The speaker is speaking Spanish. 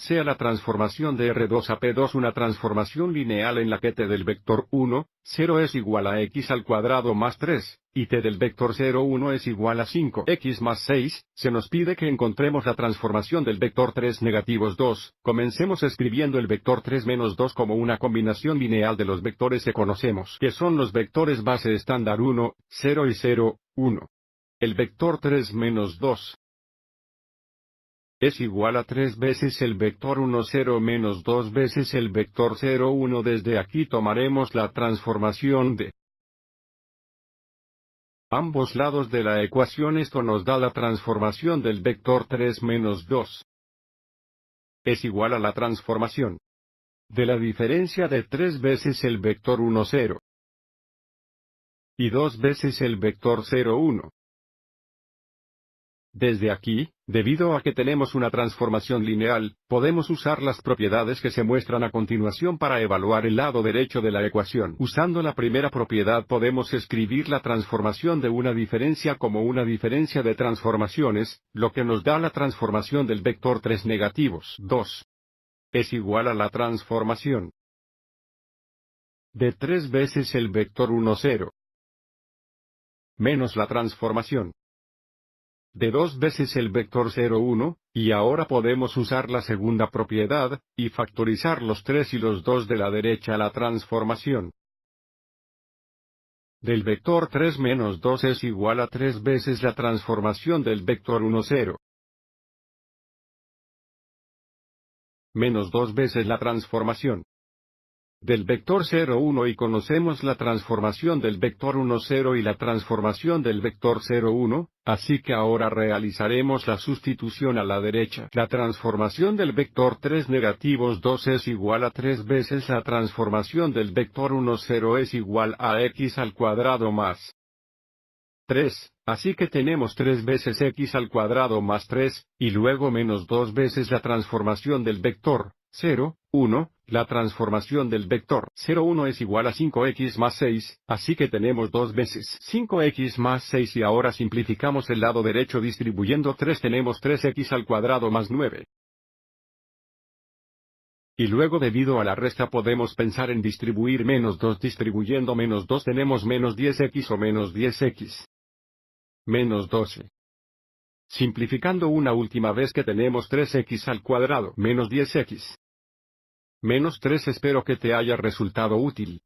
sea la transformación de R2 a P2 una transformación lineal en la que T del vector 1, 0 es igual a x al cuadrado más 3, y T del vector 0, 1 es igual a 5x más 6, se nos pide que encontremos la transformación del vector 3 negativos 2, comencemos escribiendo el vector 3 menos 2 como una combinación lineal de los vectores que conocemos, que son los vectores base estándar 1, 0 y 0, 1. El vector 3 menos 2, es igual a 3 veces el vector 1 0 menos 2 veces el vector 0 1. Desde aquí tomaremos la transformación de ambos lados de la ecuación. Esto nos da la transformación del vector 3 menos 2. Es igual a la transformación de la diferencia de 3 veces el vector 1 0 y 2 veces el vector 0 1. Desde aquí, debido a que tenemos una transformación lineal, podemos usar las propiedades que se muestran a continuación para evaluar el lado derecho de la ecuación. Usando la primera propiedad podemos escribir la transformación de una diferencia como una diferencia de transformaciones, lo que nos da la transformación del vector 3 negativos 2. Es igual a la transformación de 3 veces el vector 1 0 menos la transformación de dos veces el vector 0 1, y ahora podemos usar la segunda propiedad, y factorizar los 3 y los 2 de la derecha a la transformación. Del vector 3 menos 2 es igual a 3 veces la transformación del vector 1 0. Menos 2 veces la transformación del vector 0 1 y conocemos la transformación del vector 1 0 y la transformación del vector 0 1, así que ahora realizaremos la sustitución a la derecha. La transformación del vector 3 negativos 2 es igual a 3 veces la transformación del vector 1 0 es igual a x al cuadrado más 3, así que tenemos 3 veces x al cuadrado más 3, y luego menos 2 veces la transformación del vector 0, 1, la transformación del vector 0, 1 es igual a 5x más 6, así que tenemos dos veces 5x más 6 y ahora simplificamos el lado derecho distribuyendo 3 tenemos 3x al cuadrado más 9. Y luego debido a la resta podemos pensar en distribuir menos 2 distribuyendo menos 2 tenemos menos 10x o menos 10x. Menos 12. Simplificando una última vez que tenemos 3x al cuadrado menos 10x. Menos 3 espero que te haya resultado útil.